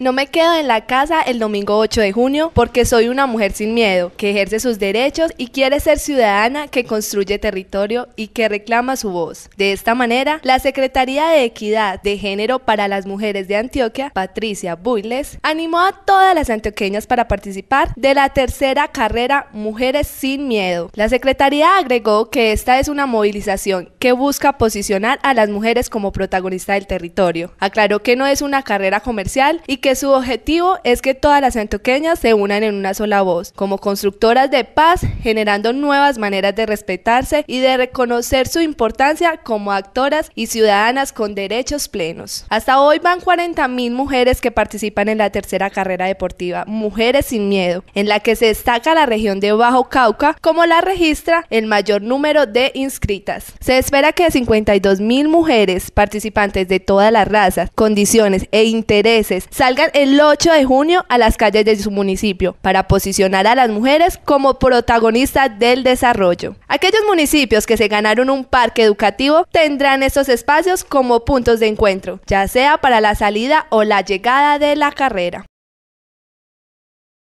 No me quedo en la casa el domingo 8 de junio porque soy una mujer sin miedo, que ejerce sus derechos y quiere ser ciudadana que construye territorio y que reclama su voz. De esta manera, la Secretaría de Equidad de Género para las Mujeres de Antioquia, Patricia Builes, animó a todas las antioqueñas para participar de la tercera carrera Mujeres sin Miedo. La Secretaría agregó que esta es una movilización que busca posicionar a las mujeres como protagonista del territorio. Aclaró que no es una carrera comercial y que su objetivo es que todas las antioqueñas se unan en una sola voz, como constructoras de paz, generando nuevas maneras de respetarse y de reconocer su importancia como actoras y ciudadanas con derechos plenos. Hasta hoy van 40.000 mujeres que participan en la tercera carrera deportiva, Mujeres sin Miedo, en la que se destaca la región de Bajo Cauca como la registra el mayor número de inscritas. Se espera que 52.000 mujeres participantes de todas las razas, condiciones e intereses salgan el 8 de junio a las calles de su municipio para posicionar a las mujeres como protagonistas del desarrollo. Aquellos municipios que se ganaron un parque educativo tendrán estos espacios como puntos de encuentro, ya sea para la salida o la llegada de la carrera.